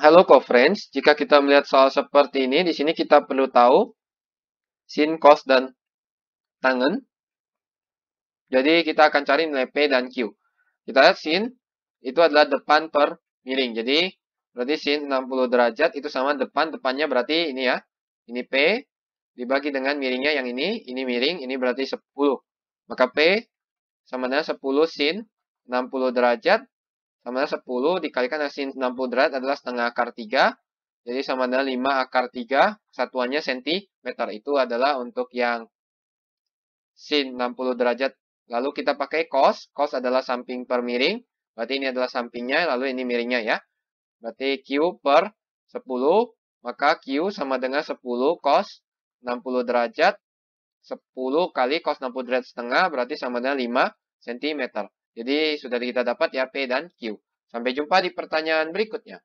Halo co-friends, jika kita melihat soal seperti ini, di sini kita perlu tahu sin, cos, dan tangen. Jadi kita akan cari nilai P dan Q. Kita lihat sin itu adalah depan per miring. Jadi berarti sin 60 derajat itu sama depan, depannya berarti ini ya. Ini P dibagi dengan miringnya yang ini, ini miring, ini berarti 10. Maka P sama dengan 10 sin 60 derajat sama dengan 10 dikalikan dengan sin 60 derajat adalah setengah akar 3. Jadi sama dengan 5 akar 3, satuannya sentimeter. Itu adalah untuk yang sin 60 derajat. Lalu kita pakai cos. Cos adalah samping per miring. Berarti ini adalah sampingnya, lalu ini miringnya ya. Berarti Q per 10. Maka Q sama dengan 10 cos 60 derajat. 10 kali cos 60 derajat setengah berarti sama dengan 5 cm. Jadi sudah kita dapat ya P dan Q. Sampai jumpa di pertanyaan berikutnya.